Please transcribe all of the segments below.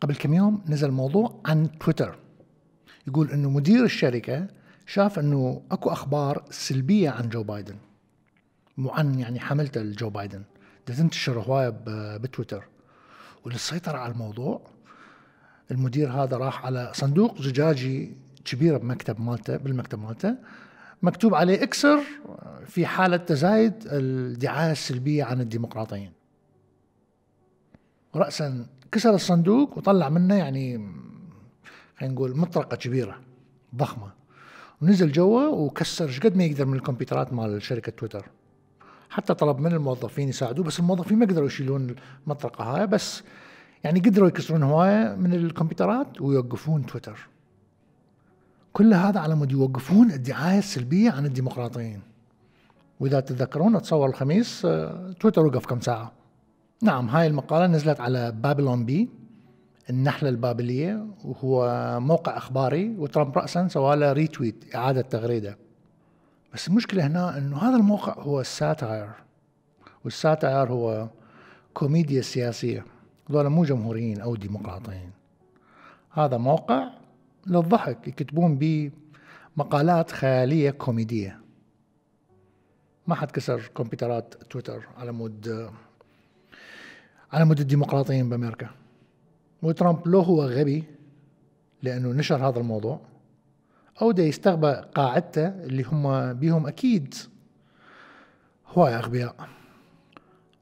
قبل كم يوم نزل موضوع عن تويتر يقول انه مدير الشركه شاف انه اكو اخبار سلبيه عن جو بايدن وعن يعني حملته لجو بايدن تنتشر هوايه بتويتر وللسيطره على الموضوع المدير هذا راح على صندوق زجاجي كبير بمكتب مالته بالمكتب مالته مكتوب عليه اكسر في حاله تزايد الدعايه السلبيه عن الديمقراطيين راسا كسر الصندوق وطلع منه يعني خلينا نقول مطرقه كبيره ضخمه ونزل جوا وكسر قد ما يقدر من الكمبيوترات مال شركه تويتر حتى طلب من الموظفين يساعدوه بس الموظفين ما قدروا يشيلون المطرقه هاي بس يعني قدروا يكسرون هوايه من الكمبيوترات ويوقفون تويتر كل هذا على مود يوقفون الدعايه السلبيه عن الديمقراطيين واذا تتذكرون اتصور الخميس آه، تويتر وقف كم ساعه نعم هاي المقالة نزلت على بابلون بي النحلة البابلية وهو موقع أخباري وترامب رأسا سواله ريتويت إعادة تغريدة بس المشكلة هنا أنه هذا الموقع هو الساتاير والساتاير هو كوميديا سياسية هذول مو جمهوريين أو ديمقراطيين هذا موقع للضحك يكتبون به مقالات خيالية كوميدية ما حد كسر كمبيوترات تويتر على مود على مود الديمقراطيين بامريكا وترامب لو هو غبي لانه نشر هذا الموضوع او دا يستغبى قاعدته اللي هم بيهم اكيد هواي اغبياء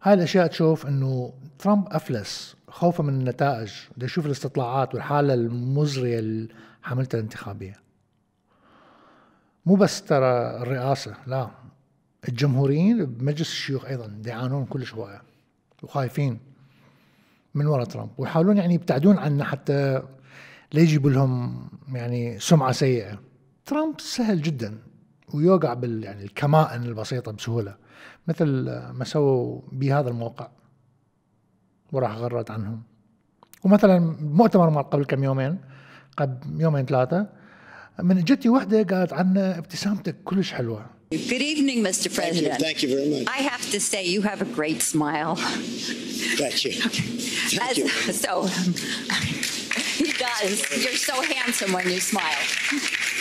هاي الاشياء تشوف انه ترامب افلس خوفه من النتائج دا يشوف الاستطلاعات والحاله المزريه حملته الانتخابيه مو بس ترى الرئاسه لا الجمهوريين بمجلس الشيوخ ايضا يعانون كلش هوايه وخايفين من وراء ترامب ويحاولون يعني يبتعدون عنه حتى لا يجيب لهم يعني سمعه سيئه ترامب سهل جدا ويوقع بال يعني الكمائن البسيطه بسهوله مثل ما سووا بهذا الموقع وراح غرد عنهم ومثلا مؤتمر مال قبل كم يومين قبل يومين ثلاثه من جتي واحدة قالت عنا ابتسامتك كلش حلوه Good evening, Mr. President. Thank you, Thank you very much. I have to say, you have a great smile. Got you. Okay. Thank As, you. So, he does. You're so handsome when you smile.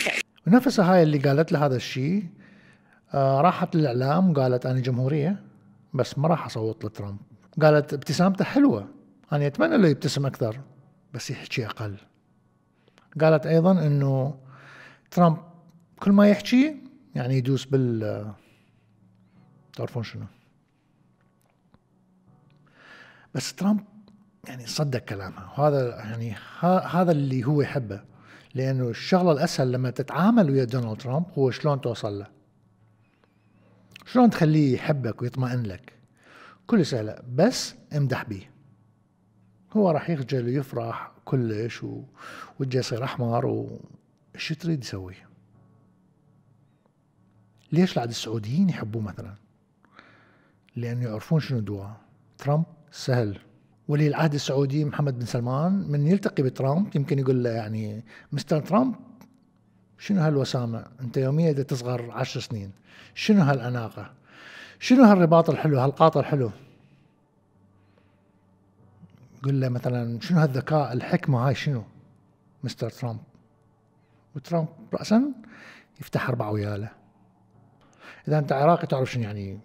Okay. ونفسها هاي اللي قالت له هذا الشيء آه، راحت للاعلام وقالت انا جمهوريه بس ما راح اصوت لترامب قالت ابتسامته حلوه انا اتمنى لو يبتسم اكثر بس يحكي اقل قالت ايضا انه ترامب كل ما يحكي يعني يدوس بال تعرفون شنو بس ترامب يعني صدق كلامها وهذا يعني هذا اللي هو يحبه لانه الشغله الاسهل لما تتعامل ويا دونالد ترامب هو شلون توصل له شلون تخليه يحبك ويطمئن لك كل سهله بس امدح بيه هو راح يخجل ويفرح كلش و... وجه يصير احمر و... شو تريد يسوي؟ ليش لعد السعوديين يحبوه مثلا؟ لأنه يعرفون شنو دوا ترامب سهل ولي العهد السعودي محمد بن سلمان من يلتقي بترامب يمكن يقول له يعني مستر ترامب شنو هالوسامة انت يوميا دا تصغر عشر سنين شنو هالأناقة شنو هالرباط الحلو هالقاطر الحلو قل له مثلا شنو هالذكاء الحكمة هاي شنو مستر ترامب وترامب راسا يفتح اربع وياله اذا انت عراقي تعرف شنو يعني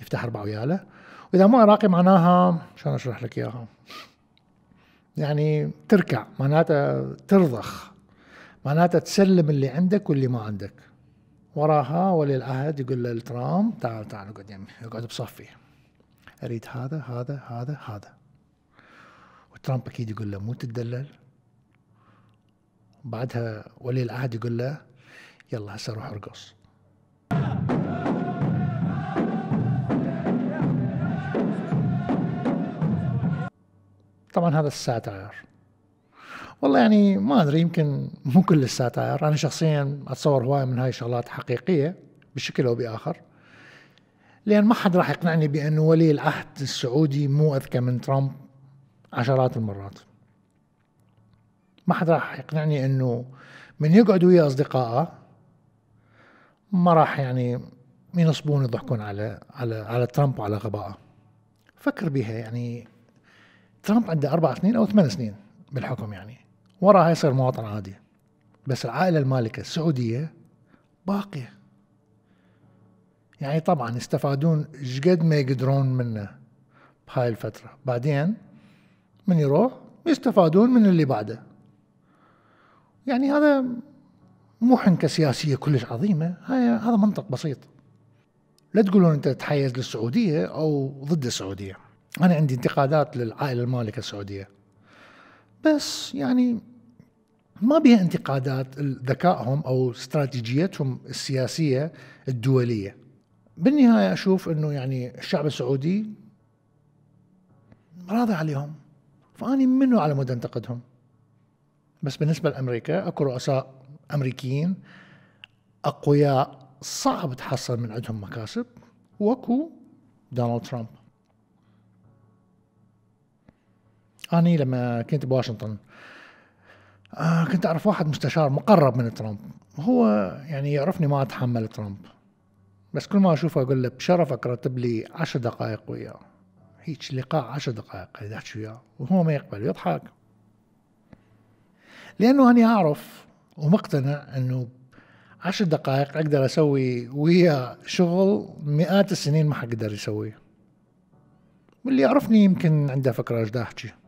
يفتح اربع وياله واذا مو عراقي معناها شلون اشرح لك اياها يعني تركع معناتها ترضخ معناتها تسلم اللي عندك واللي ما عندك وراها ولي العهد يقول لترامب تعال تعال اقعد يمي اقعد بصفي اريد هذا هذا هذا هذا وترامب اكيد يقول له مو تتدلل بعدها ولي العهد يقول له يلا هسه روح ارقص طبعا هذا الساتاير والله يعني ما ادري يمكن مو كل الساتاير انا شخصيا اتصور هوايه من هاي الشغلات حقيقيه بشكل او باخر لان ما حد راح يقنعني بان ولي العهد السعودي مو اذكى من ترامب عشرات المرات ما حد راح يقنعني انه من يقعد ويا اصدقائه ما راح يعني ينصبون يضحكون على على على ترامب وعلى غبائه فكر بها يعني ترامب عنده اربع سنين او ثمان سنين بالحكم يعني وراها يصير مواطن عادي بس العائله المالكه السعوديه باقيه يعني طبعا يستفادون شقد ما يقدرون منه بهاي الفتره بعدين من يروح يستفادون من اللي بعده يعني هذا مو حنكه سياسيه كلش عظيمه هذا منطق بسيط لا تقولون انت تحيز للسعوديه او ضد السعوديه انا عندي انتقادات للعائله المالكه السعوديه بس يعني ما بها انتقادات ذكائهم او استراتيجيتهم السياسيه الدوليه بالنهايه اشوف انه يعني الشعب السعودي راضي عليهم فاني منو على مود انتقدهم بس بالنسبة لأمريكا أكو رؤساء أمريكيين أقوياء صعب تحصل من عندهم مكاسب واكو دونالد ترامب أنا لما كنت بواشنطن آه، كنت أعرف واحد مستشار مقرب من ترامب هو يعني يعرفني ما أتحمل ترامب بس كل ما أشوفه أقول له بشرفك رتب لي عشر دقائق وياه هيك لقاء عشر دقائق احكي وياه وهو ما يقبل يضحك لانه انا اعرف ومقتنع انه عشر دقائق اقدر اسوي ويا شغل مئات السنين ما حقدر يسويه واللي يعرفني يمكن عنده فكره ايش احكي